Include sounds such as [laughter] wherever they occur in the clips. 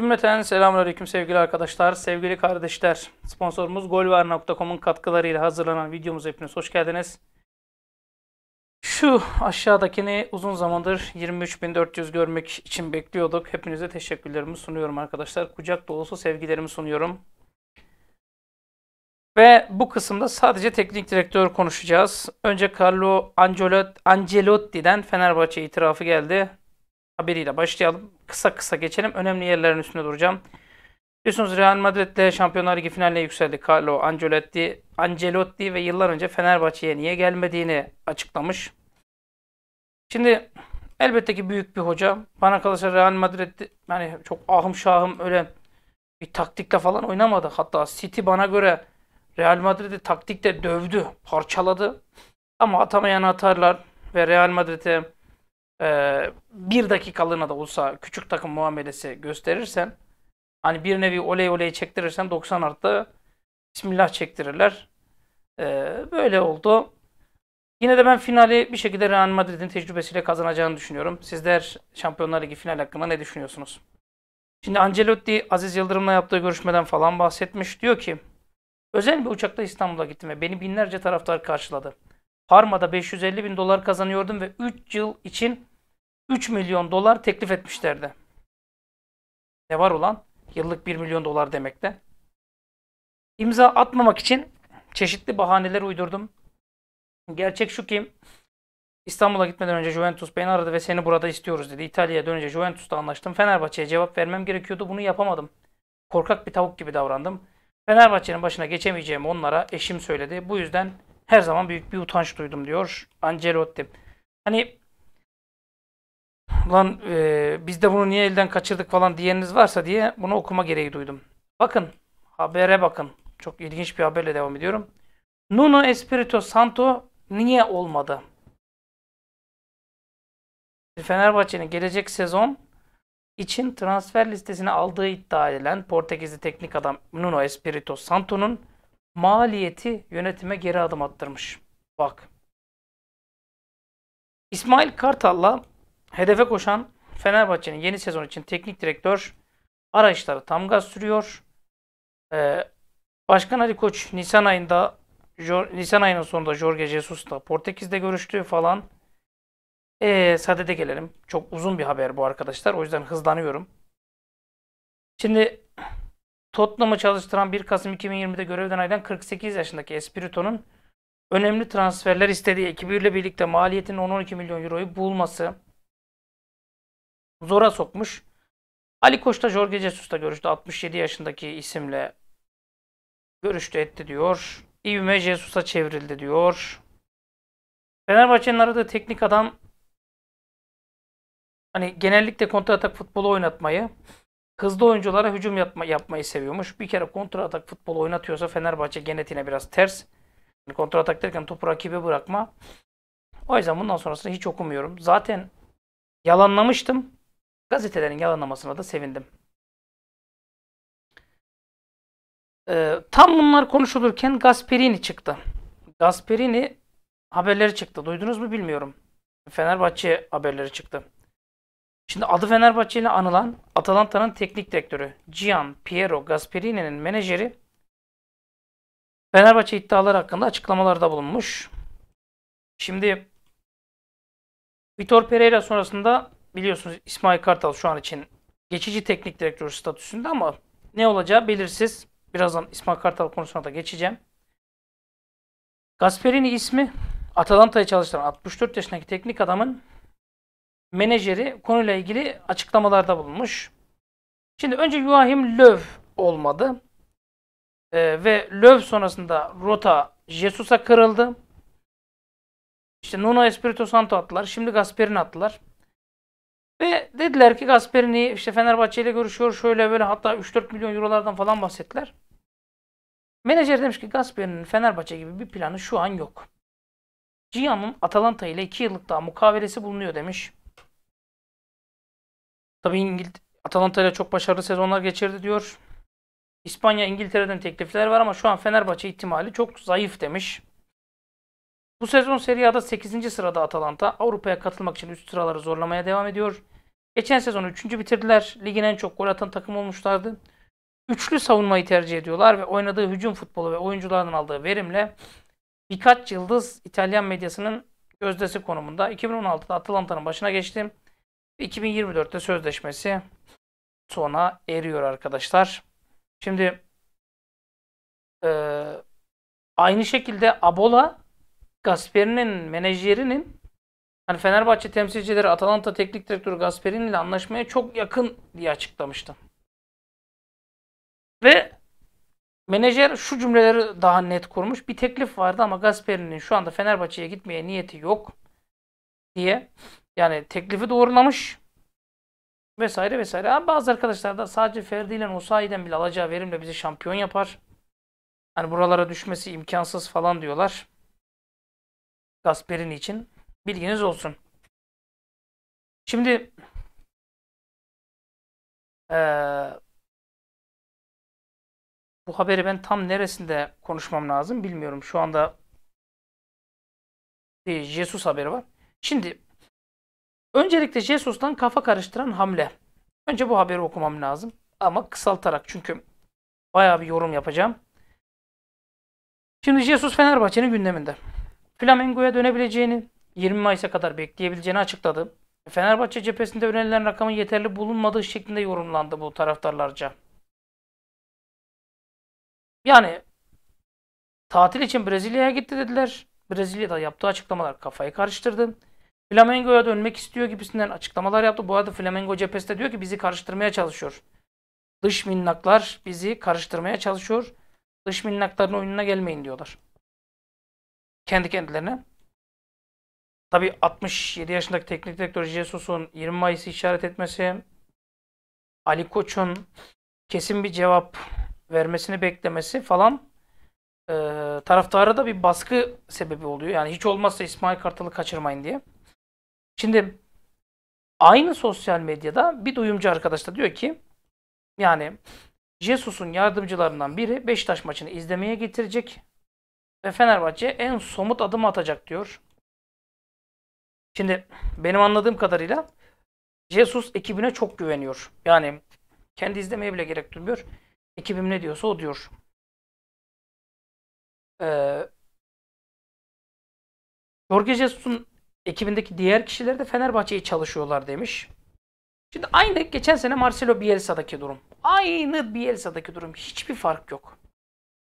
Cümleten selamünaleyküm sevgili arkadaşlar, sevgili kardeşler. Sponsorumuz golver.com'un katkılarıyla hazırlanan videomuz hepiniz hoş geldiniz. Şu aşağıdakini uzun zamandır 23.400 görmek için bekliyorduk. Hepinize teşekkürlerimi sunuyorum arkadaşlar. Kucak dolusu sevgilerimi sunuyorum. Ve bu kısımda sadece teknik direktör konuşacağız. Önce Carlo Ancelotti'den Fenerbahçe itirafı geldi. Haberiyle başlayalım. Kısa kısa geçelim. Önemli yerlerin üstünde duracağım. Biliyorsunuz Real Madrid'le Şampiyonlar Ligi finaline yükseldi Carlo Ancelotti. Ancelotti ve yıllar önce Fenerbahçe'ye niye gelmediğini açıklamış. Şimdi elbette ki büyük bir hoca. Bana kalırsa Real Madrid yani çok ahım şahım öyle bir taktikle falan oynamadı. Hatta City bana göre Real Madrid'i taktikte dövdü, parçaladı. Ama atamayan atarlar ve Real Madrid'e e, bir dakikalığına da olsa küçük takım muamelesi gösterirsen hani bir nevi oley oley çektirirsen 90 artı Bismillah çektirirler. E, böyle oldu. Yine de ben finali bir şekilde Real Madrid'in tecrübesiyle kazanacağını düşünüyorum. Sizler Şampiyonlar Ligi final hakkında ne düşünüyorsunuz? Şimdi Ancelotti Aziz Yıldırım'la yaptığı görüşmeden falan bahsetmiş. Diyor ki özel bir uçakla İstanbul'a gittim ve beni binlerce taraftar karşıladı. Parma'da 550 bin dolar kazanıyordum ve 3 yıl için 3 milyon dolar teklif etmişlerdi. Ne var ulan? Yıllık 1 milyon dolar demekte. İmza atmamak için çeşitli bahaneler uydurdum. Gerçek şu ki İstanbul'a gitmeden önce Juventus beni aradı ve seni burada istiyoruz dedi. İtalya'ya dönünce Juventus'ta anlaştım. Fenerbahçe'ye cevap vermem gerekiyordu. Bunu yapamadım. Korkak bir tavuk gibi davrandım. Fenerbahçe'nin başına geçemeyeceğimi onlara eşim söyledi. Bu yüzden her zaman büyük bir utanç duydum diyor Ancelotti. Hani lan e, biz de bunu niye elden kaçırdık falan diyeniniz varsa diye bunu okuma gereği duydum. Bakın habere bakın. Çok ilginç bir haberle devam ediyorum. Nuno Espirito Santo Niye olmadı? Fenerbahçe'nin gelecek sezon için transfer listesine aldığı iddia edilen Portekizli teknik adam Nuno Espirito Santo'nun maliyeti yönetime geri adım attırmış. Bak. İsmail Kartal'la hedefe koşan Fenerbahçe'nin yeni sezon için teknik direktör arayışları tam gaz sürüyor. Ee, Başkan Ali Koç Nisan ayında Nisan ayının sonunda Jorge Jesus Portekiz'de görüştü falan. Eee sadede gelelim. Çok uzun bir haber bu arkadaşlar. O yüzden hızlanıyorum. Şimdi Tottenham'ı çalıştıran 1 Kasım 2020'de görevden ayrılan 48 yaşındaki Espirito'nun önemli transferler istediği ekibiyle birlikte maliyetin 10-12 milyon euroyu bulması zora sokmuş. Ali Koç da Jorge Jesus'la görüştü. 67 yaşındaki isimle görüştü etti diyor. İvme Jesus'a çevrildi diyor. Fenerbahçe'nin aradığı teknik adam hani genellikle kontra atak futbolu oynatmayı hızlı oyunculara hücum yapma, yapmayı seviyormuş. Bir kere kontra atak futbolu oynatıyorsa Fenerbahçe genetiğine biraz ters. Yani kontra atak derken topu rakibe bırakma. O yüzden bundan sonrasını hiç okumuyorum. Zaten yalanlamıştım. Gazetelerin yalanlamasına da sevindim. Ee, tam bunlar konuşulurken Gasperini çıktı. Gasperini haberleri çıktı. Duydunuz mu bilmiyorum. Fenerbahçe haberleri çıktı. Şimdi adı Fenerbahçe ile anılan Atalanta'nın teknik direktörü Gian Piero Gasperini'nin menajeri Fenerbahçe iddiaları hakkında açıklamalarda bulunmuş. Şimdi Vitor Pereira sonrasında biliyorsunuz İsmail Kartal şu an için geçici teknik direktör statüsünde ama ne olacağı belirsiz. Birazdan İsmail Kartal konusuna da geçeceğim. Gasperini ismi Atalanta'ya çalıştıran 64 yaşındaki teknik adamın menajeri konuyla ilgili açıklamalarda bulunmuş. Şimdi önce Joachim Löw olmadı. Ee, ve Löw sonrasında rota Jesus'a kırıldı. İşte Nuno Espirito Santo attılar. Şimdi Gasperini attılar. Ve dediler ki Gasperini işte Fenerbahçe ile görüşüyor şöyle böyle hatta 3-4 milyon eurolardan falan bahsettiler. Menajer demiş ki Gasperini'nin Fenerbahçe gibi bir planı şu an yok. Cihan'ın Atalanta ile 2 yıllık daha mukavelesi bulunuyor demiş. Tabi İngiltere Atalanta ile çok başarılı sezonlar geçirdi diyor. İspanya, İngiltere'den teklifler var ama şu an Fenerbahçe ihtimali çok zayıf demiş. Bu sezon Serie A'da 8. sırada Atalanta Avrupa'ya katılmak için üst sıraları zorlamaya devam ediyor. Geçen sezon 3. bitirdiler. Ligin en çok gol atan takım olmuşlardı. Üçlü savunmayı tercih ediyorlar ve oynadığı hücum futbolu ve oyunculardan aldığı verimle birkaç yıldız İtalyan medyasının gözdesi konumunda. 2016'da Atalanta'nın başına geçti. 2024'te sözleşmesi sona eriyor arkadaşlar. Şimdi e, aynı şekilde Abola Gasperi'nin menajerinin Hani Fenerbahçe temsilcileri Atalanta teknik direktörü Gasperini ile anlaşmaya çok yakın diye açıklamıştı. Ve menajer şu cümleleri daha net kurmuş. Bir teklif vardı ama Gasperini'nin şu anda Fenerbahçe'ye gitmeye niyeti yok diye. Yani teklifi doğrulamış vesaire vesaire. Ama bazı arkadaşlar da sadece Ferdi ile Osayi'den bile alacağı verimle bizi şampiyon yapar. Hani buralara düşmesi imkansız falan diyorlar. Gasperini için. Bilginiz olsun. Şimdi ee, bu haberi ben tam neresinde konuşmam lazım bilmiyorum. Şu anda bir Jesus haberi var. Şimdi öncelikle Jesus'tan kafa karıştıran hamle. Önce bu haberi okumam lazım ama kısaltarak çünkü bayağı bir yorum yapacağım. Şimdi Jesus Fenerbahçe'nin gündeminde. Flamengo'ya dönebileceğini, 20 Mayıs'a kadar bekleyebileceğini açıkladı. Fenerbahçe cephesinde önerilen rakamın yeterli bulunmadığı şeklinde yorumlandı bu taraftarlarca. Yani tatil için Brezilya'ya gitti dediler. Brezilya'da yaptığı açıklamalar kafayı karıştırdı. Flamengo'ya dönmek istiyor gibisinden açıklamalar yaptı. Bu arada Flamengo cephesi de diyor ki bizi karıştırmaya çalışıyor. Dış minnaklar bizi karıştırmaya çalışıyor. Dış minnakların oyununa gelmeyin diyorlar. Kendi kendilerine. Tabi 67 yaşındaki teknik direktör Jesus'un 20 Mayıs'ı işaret etmesi, Ali Koç'un kesin bir cevap vermesini beklemesi falan e, taraftara da bir baskı sebebi oluyor. Yani hiç olmazsa İsmail Kartal'ı kaçırmayın diye. Şimdi aynı sosyal medyada bir duyumcu arkadaş da diyor ki yani Jesus'un yardımcılarından biri Beşiktaş maçını izlemeye getirecek ve Fenerbahçe en somut adım atacak diyor. Şimdi benim anladığım kadarıyla Jesus ekibine çok güveniyor. Yani kendi izlemeye bile gerek duymuyor. Ekibim ne diyorsa o diyor. Ee, Jorge Jesus'un ekibindeki diğer kişiler de Fenerbahçe'yi çalışıyorlar demiş. Şimdi aynı geçen sene Marcelo Bielsa'daki durum. Aynı Bielsa'daki durum. Hiçbir fark yok.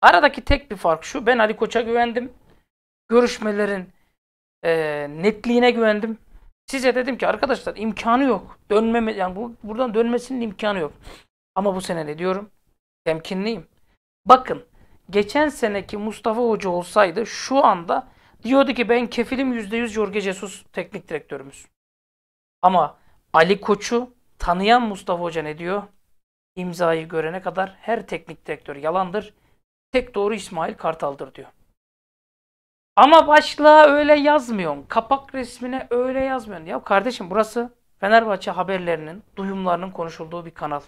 Aradaki tek bir fark şu. Ben Ali Koç'a güvendim. Görüşmelerin e, netliğine güvendim. Size dedim ki arkadaşlar imkanı yok. Dönmeme yani bu buradan dönmesinin imkanı yok. Ama bu sene ne diyorum? Temkinliyim. Bakın geçen seneki Mustafa Hoca olsaydı şu anda diyordu ki ben kefilim %100 Jorge Jesus teknik direktörümüz. Ama Ali Koç'u tanıyan Mustafa Hoca ne diyor? İmzayı görene kadar her teknik direktör yalandır. Tek doğru İsmail Kartal'dır diyor. Ama başlığa öyle yazmıyorsun. Kapak resmine öyle yazmıyorsun. Ya kardeşim burası Fenerbahçe haberlerinin, duyumlarının konuşulduğu bir kanal.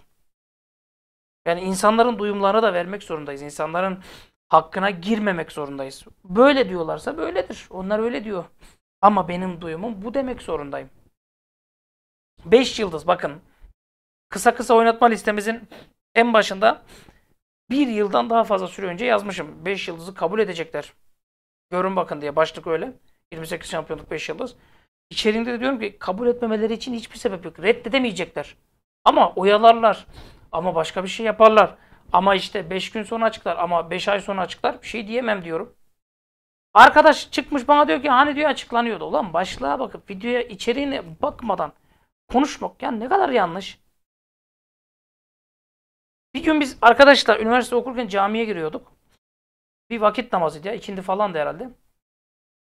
Yani insanların duyumlarını da vermek zorundayız. İnsanların hakkına girmemek zorundayız. Böyle diyorlarsa böyledir. Onlar öyle diyor. Ama benim duyumum bu demek zorundayım. 5 yıldız bakın. Kısa kısa oynatma listemizin en başında bir yıldan daha fazla süre önce yazmışım. 5 yıldızı kabul edecekler. Görün bakın diye başlık öyle. 28 şampiyonluk 5 yıldız. İçeriğinde de diyorum ki kabul etmemeleri için hiçbir sebep yok. Reddedemeyecekler. Ama oyalarlar. Ama başka bir şey yaparlar. Ama işte 5 gün sonra açıklar. Ama 5 ay sonra açıklar. Bir şey diyemem diyorum. Arkadaş çıkmış bana diyor ki hani diyor açıklanıyordu. Ulan başlığa bakıp videoya içeriğine bakmadan konuşmak yani ne kadar yanlış. Bir gün biz arkadaşlar üniversite okurken camiye giriyorduk. Bir vakit namazıydı ya. ikindi falan da herhalde.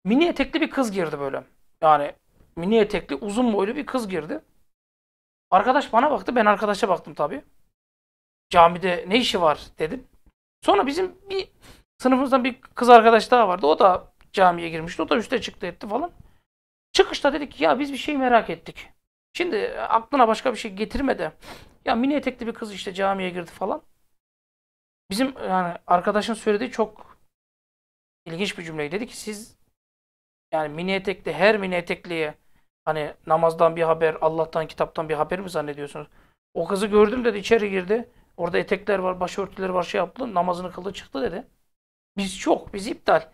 Mini etekli bir kız girdi böyle. Yani mini etekli uzun boylu bir kız girdi. Arkadaş bana baktı. Ben arkadaşa baktım tabii. Camide ne işi var dedim. Sonra bizim bir sınıfımızdan bir kız arkadaş daha vardı. O da camiye girmişti. O da üste çıktı etti falan. Çıkışta dedik ya biz bir şey merak ettik. Şimdi e, aklına başka bir şey getirme de ya mini etekli bir kız işte camiye girdi falan. Bizim yani arkadaşın söylediği çok ilginç bir cümleyi dedi ki siz yani mini etekli her mini etekliye hani namazdan bir haber, Allah'tan, kitaptan bir haber mi zannediyorsunuz? O kızı gördüm dedi içeri girdi. Orada etekler var, başörtüleri var şey yaptı. Namazını kıldı çıktı dedi. Biz çok, biz iptal.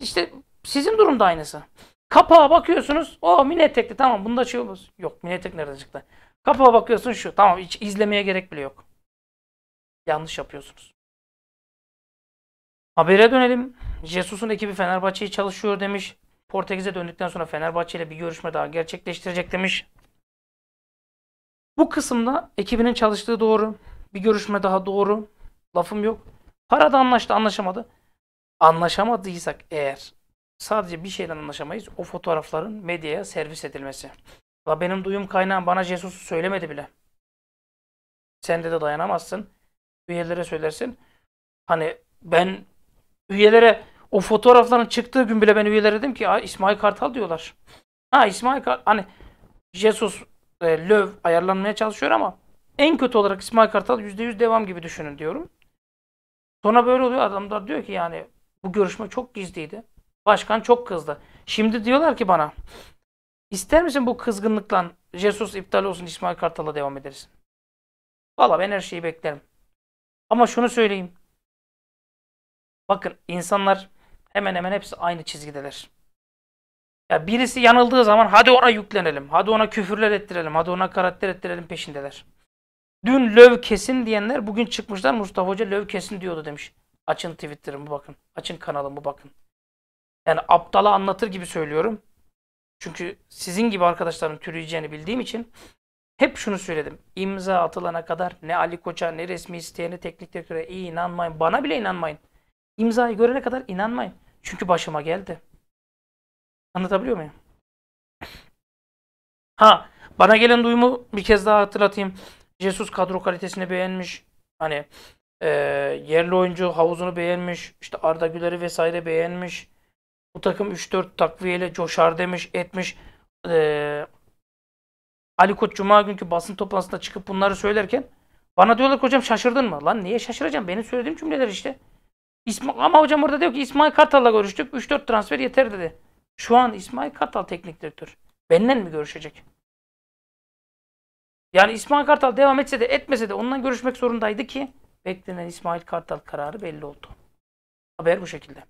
İşte sizin durumda aynısı. Kapağa bakıyorsunuz. O mini etekli tamam bunda şey olmaz. Yok mini etek nerede çıktı? Kapağa bakıyorsun şu. Tamam hiç izlemeye gerek bile yok. Yanlış yapıyorsunuz. Habere dönelim. Jesus'un ekibi Fenerbahçe'yi çalışıyor demiş. Portekiz'e döndükten sonra Fenerbahçe ile bir görüşme daha gerçekleştirecek demiş. Bu kısımda ekibinin çalıştığı doğru. Bir görüşme daha doğru. Lafım yok. Parada anlaştı anlaşamadı. Anlaşamadıysak eğer sadece bir şeyden anlaşamayız. O fotoğrafların medyaya servis edilmesi. La benim duyum kaynağım bana Jesus'u söylemedi bile. Sen de, de dayanamazsın. Üyelere söylersin. Hani ben üyelere o fotoğrafların çıktığı gün bile ben üyelere dedim ki İsmail Kartal diyorlar. Ha İsmail Kartal hani Jesus e, Löv ayarlanmaya çalışıyor ama en kötü olarak İsmail Kartal %100 devam gibi düşünün diyorum. Sonra böyle oluyor adamlar diyor ki yani bu görüşme çok gizliydi. Başkan çok kızdı. Şimdi diyorlar ki bana ister misin bu kızgınlıkla Jesus iptal olsun İsmail Kartal'a devam ederiz. Valla ben her şeyi beklerim. Ama şunu söyleyeyim. Bakın insanlar hemen hemen hepsi aynı çizgideler. Ya birisi yanıldığı zaman hadi ona yüklenelim, hadi ona küfürler ettirelim, hadi ona karakter ettirelim peşindeler. Dün löv kesin diyenler bugün çıkmışlar Mustafa Hoca löv kesin diyordu demiş. Açın Twitter'ımı bakın, açın kanalımı bakın. Yani aptala anlatır gibi söylüyorum. Çünkü sizin gibi arkadaşların türüyeceğini bildiğim için hep şunu söyledim. İmza atılana kadar ne Ali Koç'a ne resmi isteyene teknik direktöre inanmayın. Bana bile inanmayın. İmzayı görene kadar inanmayın. Çünkü başıma geldi. Anlatabiliyor muyum? Ha bana gelen duyumu bir kez daha hatırlatayım. Jesus kadro kalitesini beğenmiş. Hani e, yerli oyuncu havuzunu beğenmiş. İşte Arda Güler'i vesaire beğenmiş. Bu takım 3-4 takviyeyle coşar demiş etmiş. E, Ali Koç Cuma günkü basın toplantısında çıkıp bunları söylerken bana diyorlar ki hocam şaşırdın mı? Lan niye şaşıracağım? Benim söylediğim cümleler işte. İsmail, ama hocam orada diyor ki İsmail Kartal'la görüştük. 3-4 transfer yeter dedi. Şu an İsmail Kartal teknik direktör. Benden mi görüşecek? Yani İsmail Kartal devam etse de etmese de ondan görüşmek zorundaydı ki beklenen İsmail Kartal kararı belli oldu. Haber bu şekilde.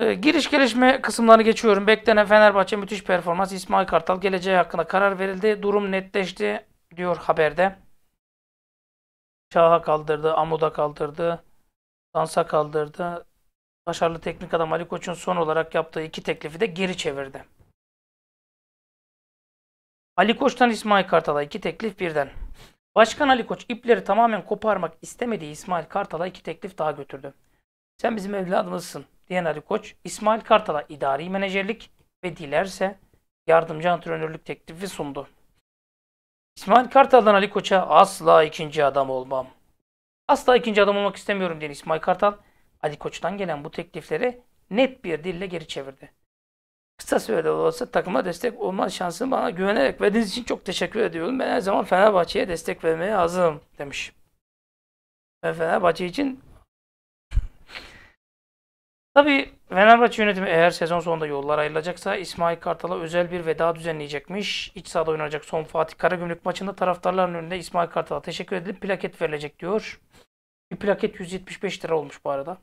Ee, giriş gelişme kısımlarını geçiyorum. Beklenen Fenerbahçe müthiş performans. İsmail Kartal geleceği hakkında karar verildi. Durum netleşti diyor haberde. Şah'a kaldırdı, Amud'a kaldırdı, Dans'a kaldırdı. Başarılı teknik adam Ali Koç'un son olarak yaptığı iki teklifi de geri çevirdi. Ali Koç'tan İsmail Kartal'a iki teklif birden. Başkan Ali Koç ipleri tamamen koparmak istemediği İsmail Kartal'a iki teklif daha götürdü. Sen bizim evladımızsın diyen Ali Koç, İsmail Kartal'a idari menajerlik ve dilerse yardımcı antrenörlük teklifi sundu. İsmail Kartal'dan Ali Koç'a asla ikinci adam olmam. Asla ikinci adam olmak istemiyorum diyen İsmail Kartal, Ali Koç'tan gelen bu teklifleri net bir dille geri çevirdi. Kısa sürede olsa takıma destek olma şansını bana güvenerek verdiğiniz için çok teşekkür ediyorum. Ben her zaman Fenerbahçe'ye destek vermeye hazırım demiş. Ben Fenerbahçe için Tabii Fenerbahçe yönetimi eğer sezon sonunda yollar ayrılacaksa İsmail Kartal'a özel bir veda düzenleyecekmiş. İç sahada oynanacak son Fatih Karagümrük maçında taraftarların önünde İsmail Kartal'a teşekkür edilip plaket verilecek diyor. Bir plaket 175 lira olmuş bu arada.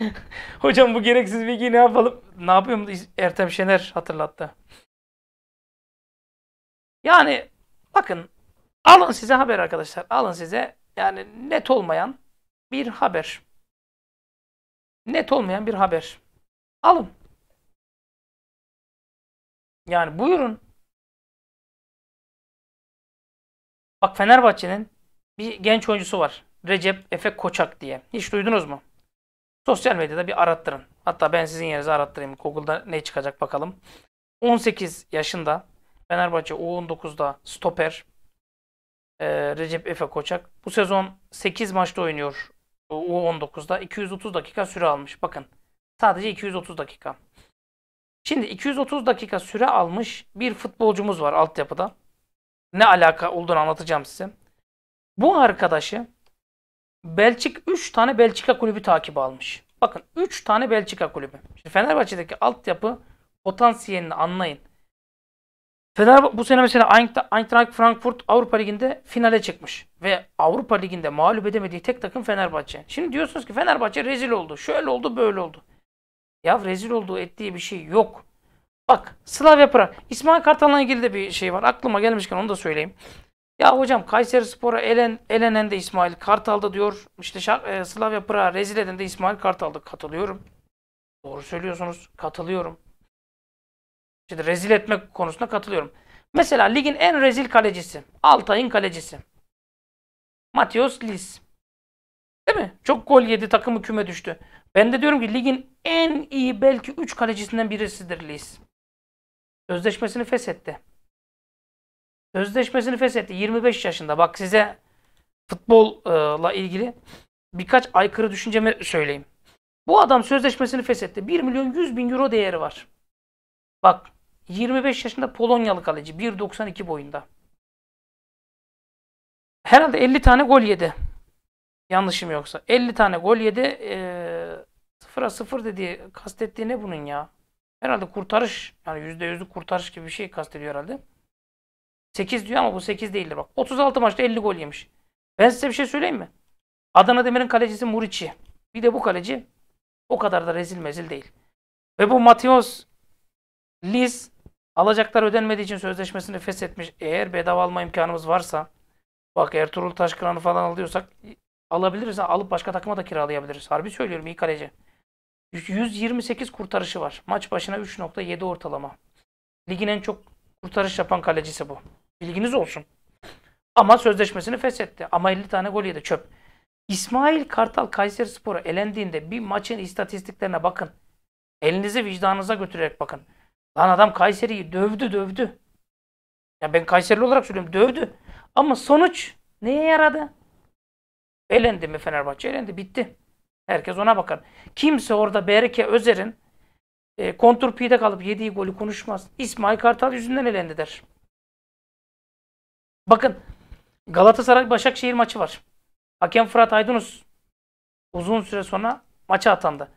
[laughs] Hocam bu gereksiz bilgiyi ne yapalım? Ne yapıyorum? Ertem Şener hatırlattı. Yani bakın alın size haber arkadaşlar. Alın size yani net olmayan bir haber net olmayan bir haber. Alın. Yani buyurun. Bak Fenerbahçe'nin bir genç oyuncusu var. Recep Efe Koçak diye. Hiç duydunuz mu? Sosyal medyada bir arattırın. Hatta ben sizin yerinize arattırayım. Google'da ne çıkacak bakalım. 18 yaşında Fenerbahçe U19'da stoper. Ee, Recep Efe Koçak. Bu sezon 8 maçta oynuyor U19'da 230 dakika süre almış. Bakın sadece 230 dakika. Şimdi 230 dakika süre almış bir futbolcumuz var altyapıda. Ne alaka olduğunu anlatacağım size. Bu arkadaşı Belçik 3 tane Belçika kulübü takibi almış. Bakın 3 tane Belçika kulübü. Şimdi Fenerbahçe'deki altyapı potansiyelini anlayın. Fenerbahçe bu sene mesela Eintracht Frankfurt Avrupa Ligi'nde finale çıkmış. Ve Avrupa Ligi'nde mağlup edemediği tek takım Fenerbahçe. Şimdi diyorsunuz ki Fenerbahçe rezil oldu. Şöyle oldu böyle oldu. Ya rezil olduğu ettiği bir şey yok. Bak Slavia Prag. İsmail Kartal'la ilgili de bir şey var. Aklıma gelmişken onu da söyleyeyim. Ya hocam Kayseri Spor'a elen, elenen de İsmail Kartal'da diyor. İşte Şak, e, Slavia Prag'a rezil eden de İsmail Kartal'da. Katılıyorum. Doğru söylüyorsunuz. Katılıyorum işte rezil etmek konusunda katılıyorum. Mesela ligin en rezil kalecisi. Altay'ın kalecisi. Matios Lis. Değil mi? Çok gol yedi takımı küme düştü. Ben de diyorum ki ligin en iyi belki 3 kalecisinden birisidir Lis. Sözleşmesini feshetti. Sözleşmesini feshetti. 25 yaşında. Bak size futbolla ilgili birkaç aykırı düşüncemi söyleyeyim. Bu adam sözleşmesini feshetti. 1 milyon 100 bin euro değeri var. Bak 25 yaşında Polonyalı kaleci. 1.92 boyunda. Herhalde 50 tane gol yedi. Yanlışım yoksa. 50 tane gol yedi. Ee, 0'a 0 dediği kastettiği ne bunun ya? Herhalde kurtarış. Yani %100'lük kurtarış gibi bir şey kastediyor herhalde. 8 diyor ama bu 8 değildir bak. 36 maçta 50 gol yemiş. Ben size bir şey söyleyeyim mi? Adana Demir'in kalecisi Muriçi. Bir de bu kaleci o kadar da rezil mezil değil. Ve bu Matios Liz Alacaklar ödenmediği için sözleşmesini feshetmiş. Eğer bedava alma imkanımız varsa bak Ertuğrul Taşkıran'ı falan alıyorsak alabiliriz. Alıp başka takıma da kiralayabiliriz. Harbi söylüyorum iyi kaleci. 128 kurtarışı var. Maç başına 3.7 ortalama. Ligin en çok kurtarış yapan kalecisi bu. Bilginiz olsun. Ama sözleşmesini feshetti. Ama 50 tane gol yedi. Çöp. İsmail Kartal Kayserispor'a elendiğinde bir maçın istatistiklerine bakın. Elinizi vicdanınıza götürerek bakın. Lan adam Kayseri'yi dövdü dövdü. Ya ben Kayserili olarak söylüyorum dövdü. Ama sonuç neye yaradı? Elendi mi Fenerbahçe? Elendi. Bitti. Herkes ona bakar. Kimse orada Berke Özer'in e, kontrpide kalıp yediği golü konuşmaz. İsmail Kartal yüzünden elendi der. Bakın Galatasaray-Başakşehir maçı var. Hakem Fırat Aydınus uzun süre sonra maça atandı.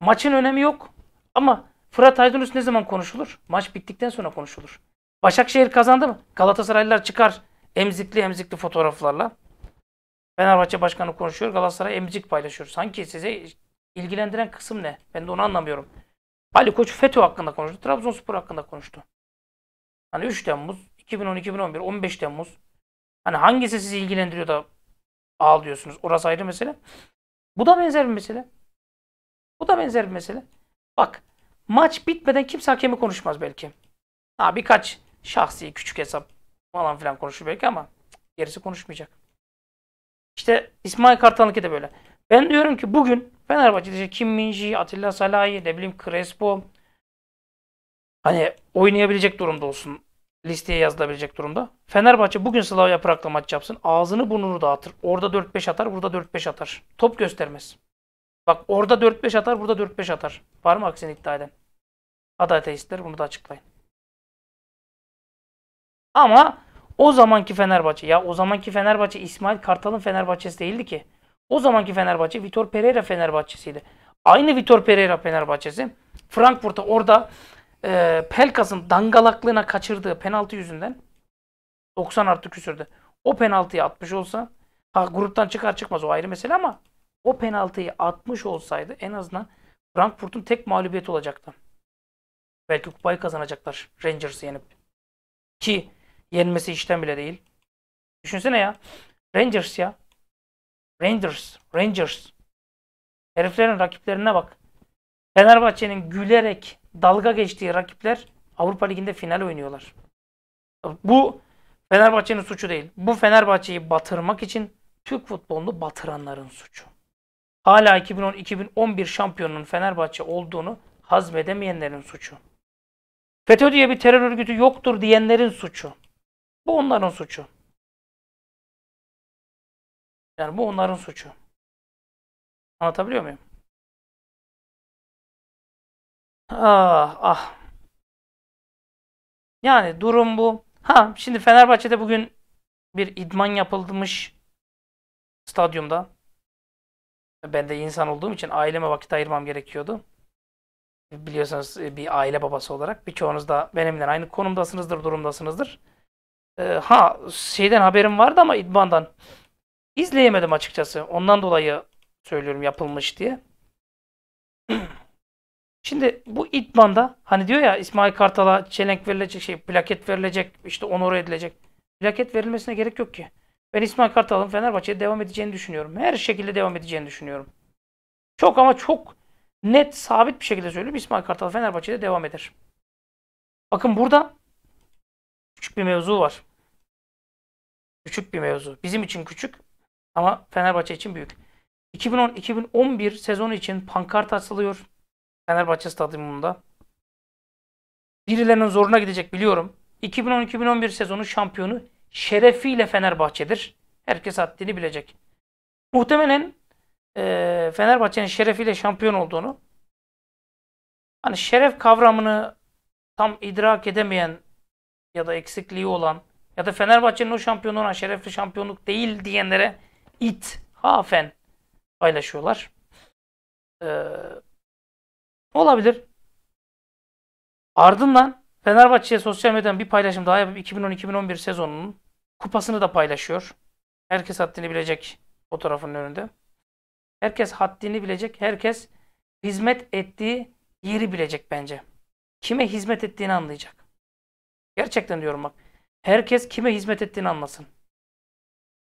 Maçın önemi yok ama Fırat Aydınus ne zaman konuşulur? Maç bittikten sonra konuşulur. Başakşehir kazandı mı? Galatasaraylılar çıkar emzikli emzikli fotoğraflarla. Fenerbahçe Başkanı konuşuyor, Galatasaray emzik paylaşıyor. Sanki size ilgilendiren kısım ne? Ben de onu anlamıyorum. Ali Koç FETÖ hakkında konuştu, Trabzonspor hakkında konuştu. Hani 3 Temmuz, 2010-2011, 15 Temmuz. Hani hangisi sizi ilgilendiriyor da ağlıyorsunuz? Orası ayrı mesele. Bu da benzer bir mesele. Bu da benzer bir mesele. Bak Maç bitmeden kimse hakemi konuşmaz belki. Ha birkaç şahsi küçük hesap falan filan konuşur belki ama gerisi konuşmayacak. İşte İsmail Kartal'ınki de böyle. Ben diyorum ki bugün Fenerbahçe'de işte Kim Minji, Atilla Salahi, ne bileyim Crespo hani oynayabilecek durumda olsun. Listeye yazılabilecek durumda. Fenerbahçe bugün Slavia Prag'la maç yapsın. Ağzını burnunu dağıtır. Orada 4-5 atar, burada 4-5 atar. Top göstermez. Bak orada 4-5 atar, burada 4-5 atar. Var mı aksini iddia eden? Ateistler bunu da açıklayın. Ama o zamanki Fenerbahçe ya o zamanki Fenerbahçe İsmail Kartal'ın Fenerbahçesi değildi ki. O zamanki Fenerbahçe Vitor Pereira Fenerbahçesiydi. Aynı Vitor Pereira Fenerbahçesi Frankfurt'ta orada e, Pelkas'ın dangalaklığına kaçırdığı penaltı yüzünden 90 artı küsürdü. O penaltıyı atmış olsa ha, gruptan çıkar çıkmaz o ayrı mesele ama o penaltıyı atmış olsaydı en azından Frankfurt'un tek mağlubiyeti olacaktı. Belki kupayı kazanacaklar Rangers'ı yenip. Ki yenmesi işten bile değil. Düşünsene ya. Rangers ya. Rangers. Rangers. Heriflerin rakiplerine bak. Fenerbahçe'nin gülerek dalga geçtiği rakipler Avrupa Ligi'nde final oynuyorlar. Bu Fenerbahçe'nin suçu değil. Bu Fenerbahçe'yi batırmak için Türk futbolunu batıranların suçu. Hala 2010-2011 şampiyonunun Fenerbahçe olduğunu hazmedemeyenlerin suçu. FETÖ diye bir terör örgütü yoktur diyenlerin suçu. Bu onların suçu. Yani bu onların suçu. Anlatabiliyor muyum? Ah ah. Yani durum bu. Ha şimdi Fenerbahçe'de bugün bir idman yapılmış stadyumda. Ben de insan olduğum için aileme vakit ayırmam gerekiyordu biliyorsunuz e, bir aile babası olarak birçoğunuz da benimle aynı konumdasınızdır, durumdasınızdır. E, ha şeyden haberim vardı ama idmandan izleyemedim açıkçası. Ondan dolayı söylüyorum yapılmış diye. [clears throat] Şimdi bu idmanda hani diyor ya İsmail Kartal'a çelenk verilecek şey, plaket verilecek, işte onur edilecek. Plaket verilmesine gerek yok ki. Ben İsmail Kartal'ın Fenerbahçe'de devam edeceğini düşünüyorum. Her şekilde devam edeceğini düşünüyorum. Çok ama çok net sabit bir şekilde söyleyeyim İsmail Kartal Fenerbahçe'de devam eder. Bakın burada küçük bir mevzu var. Küçük bir mevzu. Bizim için küçük ama Fenerbahçe için büyük. 2010-2011 sezonu için pankart asılıyor Fenerbahçe stadyumunda. Birilerinin zoruna gidecek biliyorum. 2010-2011 sezonu şampiyonu şerefiyle Fenerbahçe'dir. Herkes haddini bilecek. Muhtemelen e, Fenerbahçe'nin şerefiyle şampiyon olduğunu hani şeref kavramını tam idrak edemeyen ya da eksikliği olan ya da Fenerbahçe'nin o şampiyonluğuna şerefli şampiyonluk değil diyenlere it hafen paylaşıyorlar. Ee, olabilir. Ardından Fenerbahçe'ye sosyal medyadan bir paylaşım daha yapıp 2010-2011 sezonunun kupasını da paylaşıyor. Herkes haddini bilecek fotoğrafının önünde. Herkes haddini bilecek. Herkes hizmet ettiği yeri bilecek bence. Kime hizmet ettiğini anlayacak. Gerçekten diyorum bak. Herkes kime hizmet ettiğini anlasın.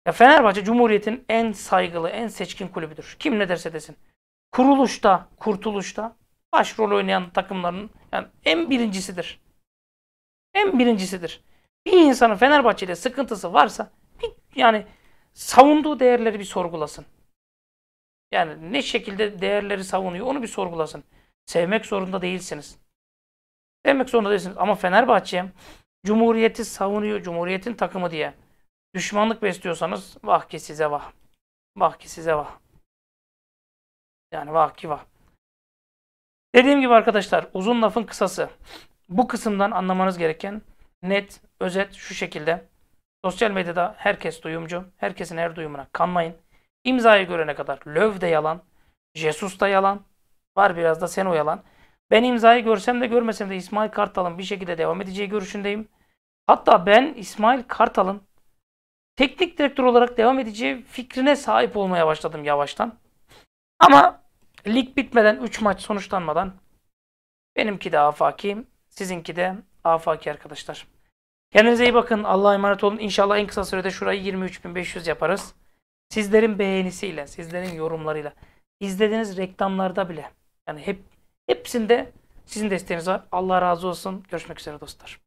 Ya Fenerbahçe Cumhuriyet'in en saygılı, en seçkin kulübüdür. Kim ne derse desin. Kuruluşta, kurtuluşta başrol oynayan takımların yani en birincisidir. En birincisidir. Bir insanın Fenerbahçe ile sıkıntısı varsa yani savunduğu değerleri bir sorgulasın. Yani ne şekilde değerleri savunuyor onu bir sorgulasın. Sevmek zorunda değilsiniz. Sevmek zorunda değilsiniz. Ama Fenerbahçe Cumhuriyeti savunuyor. Cumhuriyetin takımı diye. Düşmanlık besliyorsanız vah ki size vah. Vah ki size vah. Yani vah ki vah. Dediğim gibi arkadaşlar uzun lafın kısası. Bu kısımdan anlamanız gereken net, özet şu şekilde. Sosyal medyada herkes duyumcu. Herkesin her duyumuna kanmayın. İmzayı görene kadar löv de yalan, Jesus da yalan, var biraz da sen o yalan. Ben imzayı görsem de görmesem de İsmail Kartal'ın bir şekilde devam edeceği görüşündeyim. Hatta ben İsmail Kartal'ın teknik direktör olarak devam edeceği fikrine sahip olmaya başladım yavaştan. Ama lig bitmeden 3 maç sonuçlanmadan benimki de afaki, sizinki de afaki arkadaşlar. Kendinize iyi bakın. Allah'a emanet olun. İnşallah en kısa sürede şurayı 23.500 yaparız. Sizlerin beğenisiyle, sizlerin yorumlarıyla, izlediğiniz reklamlarda bile yani hep hepsinde sizin desteğiniz var. Allah razı olsun. Görüşmek üzere dostlar.